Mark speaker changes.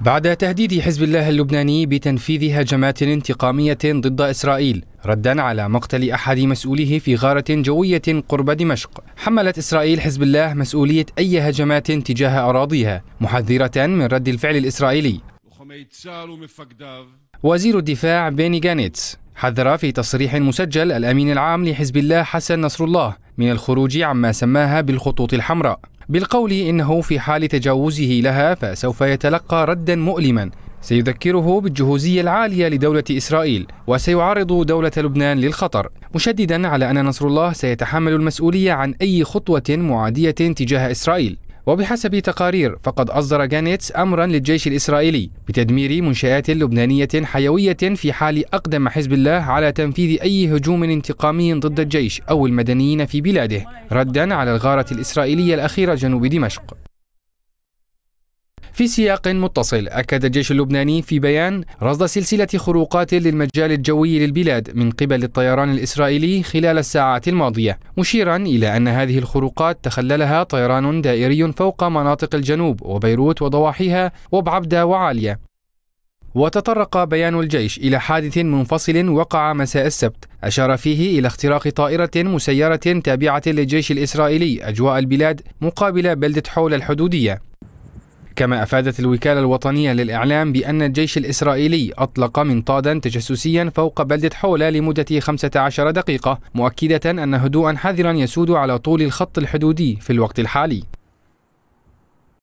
Speaker 1: بعد تهديد حزب الله اللبناني بتنفيذ هجمات انتقامية ضد إسرائيل ردا على مقتل أحد مسؤوليه في غارة جوية قرب دمشق حملت إسرائيل حزب الله مسؤولية أي هجمات تجاه أراضيها محذرة من رد الفعل الإسرائيلي وزير الدفاع بيني جانيتس حذر في تصريح مسجل الأمين العام لحزب الله حسن نصر الله من الخروج عما سماها بالخطوط الحمراء بالقول إنه في حال تجاوزه لها فسوف يتلقى ردا مؤلما سيذكره بالجهوزية العالية لدولة إسرائيل وسيعرض دولة لبنان للخطر مشددا على أن نصر الله سيتحمل المسؤولية عن أي خطوة معادية تجاه إسرائيل وبحسب تقارير فقد أصدر جانيتس أمرا للجيش الإسرائيلي بتدمير منشآت لبنانية حيوية في حال أقدم حزب الله على تنفيذ أي هجوم انتقامي ضد الجيش أو المدنيين في بلاده ردا على الغارة الإسرائيلية الأخيرة جنوب دمشق في سياق متصل أكد الجيش اللبناني في بيان رصد سلسلة خروقات للمجال الجوي للبلاد من قبل الطيران الإسرائيلي خلال الساعات الماضية مشيرا إلى أن هذه الخروقات تخللها طيران دائري فوق مناطق الجنوب وبيروت وضواحيها وبعبدة وعالية وتطرق بيان الجيش إلى حادث منفصل وقع مساء السبت أشار فيه إلى اختراق طائرة مسيرة تابعة للجيش الإسرائيلي أجواء البلاد مقابل بلدة حول الحدودية كما أفادت الوكالة الوطنية للإعلام بأن الجيش الإسرائيلي أطلق منطادا تجسسيا فوق بلدة حولة لمدة 15 دقيقة مؤكدة أن هدوءا حذرا يسود على طول الخط الحدودي في الوقت الحالي